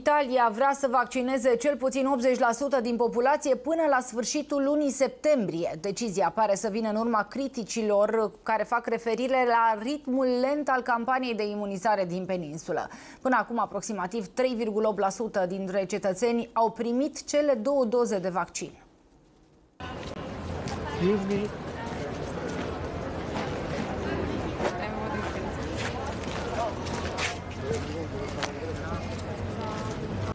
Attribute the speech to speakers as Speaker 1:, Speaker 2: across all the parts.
Speaker 1: Italia vrea să vaccineze cel puțin 80% din populație până la sfârșitul lunii septembrie. Decizia pare să vină în urma criticilor care fac referire la ritmul lent al campaniei de imunizare din peninsulă. Până acum, aproximativ 3,8% dintre cetățeni au primit cele două doze de vaccin.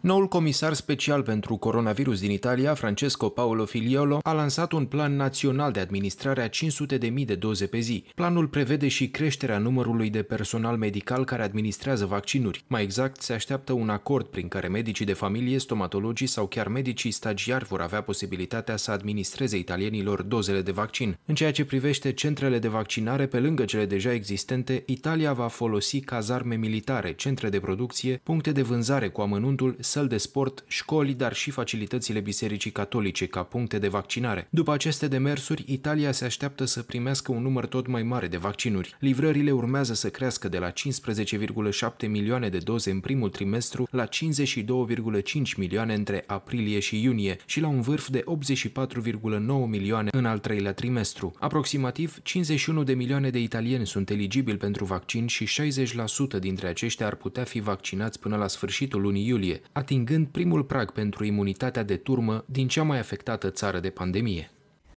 Speaker 2: Noul comisar special pentru coronavirus din Italia, Francesco Paolo Filiolo, a lansat un plan național de administrare a 500.000 de doze pe zi. Planul prevede și creșterea numărului de personal medical care administrează vaccinuri. Mai exact, se așteaptă un acord prin care medicii de familie, stomatologii sau chiar medicii stagiari vor avea posibilitatea să administreze italienilor dozele de vaccin. În ceea ce privește centrele de vaccinare, pe lângă cele deja existente, Italia va folosi cazarme militare, centre de producție, puncte de vânzare cu amănuntul săl de sport, școli, dar și facilitățile Bisericii Catolice ca puncte de vaccinare. După aceste demersuri, Italia se așteaptă să primească un număr tot mai mare de vaccinuri. Livrările urmează să crească de la 15,7 milioane de doze în primul trimestru la 52,5 milioane între aprilie și iunie și la un vârf de 84,9 milioane în al treilea trimestru. Aproximativ 51 de milioane de italieni sunt eligibili pentru vaccin și 60% dintre aceștia ar putea fi vaccinați până la sfârșitul lunii iulie atingând primul prag pentru imunitatea de turmă din cea mai afectată țară de pandemie.